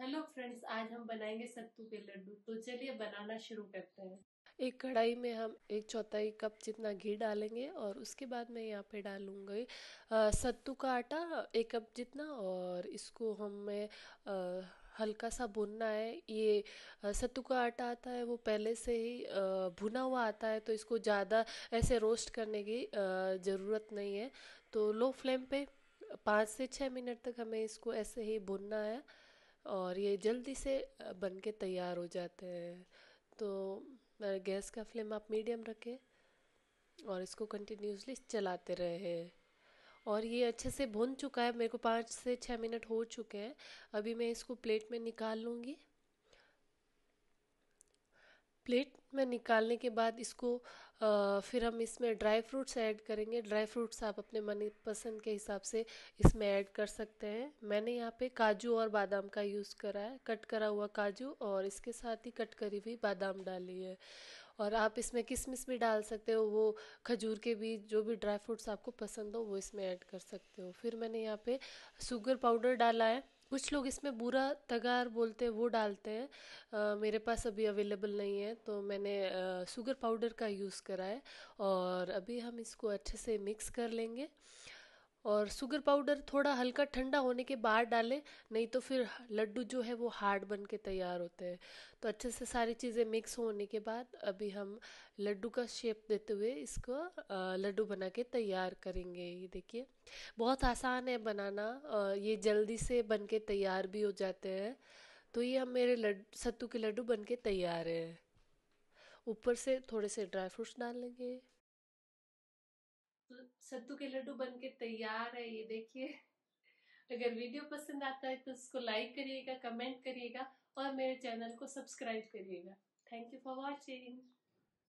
hello friends आज हम बनाएंगे सत्तू के लड्डू तो चलिए बनाना शुरू करते हैं एक कढ़ाई में हम एक चौथाई कप जितना घी डालेंगे और उसके बाद मैं यहाँ पे डालूँगी सत्तू का आटा एक कप जितना और इसको हमें हल्का सा भुनना है ये सत्तू का आटा आता है वो पहले से ही भुना हुआ आता है तो इसको ज़्यादा ऐसे रोस्ट करने की ज़रूरत नहीं है तो लो फ्लेम पे पाँच से छः मिनट तक हमें इसको ऐसे ही भुनना है और ये जल्दी से बन के तैयार हो जाते हैं तो गैस का फ्लेम आप मीडियम रखें और इसको कंटिन्यूसली चलाते रहे और ये अच्छे से भुन चुका है मेरे को पाँच से छः मिनट हो चुके हैं अभी मैं इसको प्लेट में निकाल लूँगी प्लेट में निकालने के बाद इसको आ, फिर हम इसमें ड्राई फ्रूट्स ऐड करेंगे ड्राई फ्रूट्स आप अपने मन पसंद के हिसाब से इसमें ऐड कर सकते हैं मैंने यहाँ पे काजू और बादाम का यूज़ करा है कट करा हुआ काजू और इसके साथ ही कट करी हुई बादाम डाली है और आप इसमें किशमिश भी डाल सकते हो वो खजूर के बीज जो भी ड्राई फ्रूट्स आपको पसंद हो वो इसमें ऐड कर सकते हो फिर मैंने यहाँ पे शुगर पाउडर डाला है कुछ लोग इसमें बुरा तगार बोलते हैं वो डालते हैं मेरे पास अभी अवेलेबल नहीं है तो मैंने शुगर पाउडर का यूज़ करा है और अभी हम इसको अच्छे से मिक्स कर लेंगे और शुगर पाउडर थोड़ा हल्का ठंडा होने के बाद डालें नहीं तो फिर लड्डू जो है वो हार्ड बन के तैयार होते हैं तो अच्छे से सारी चीज़ें मिक्स होने के बाद अभी हम लड्डू का शेप देते हुए इसको लड्डू बना के तैयार करेंगे ये देखिए बहुत आसान है बनाना ये जल्दी से बन के तैयार भी हो जाते हैं तो ये हम मेरे लड्डू सत्तू के लड्डू बन के तैयार हैं ऊपर से थोड़े से ड्राई फ्रूट्स डाल लेंगे सत्तू के लड्डू बनके तैयार है ये देखिए अगर वीडियो पसंद आता है तो उसको लाइक करिएगा कमेंट करिएगा और मेरे चैनल को सब्सक्राइब करिएगा थैंक यू फॉर वॉचिंग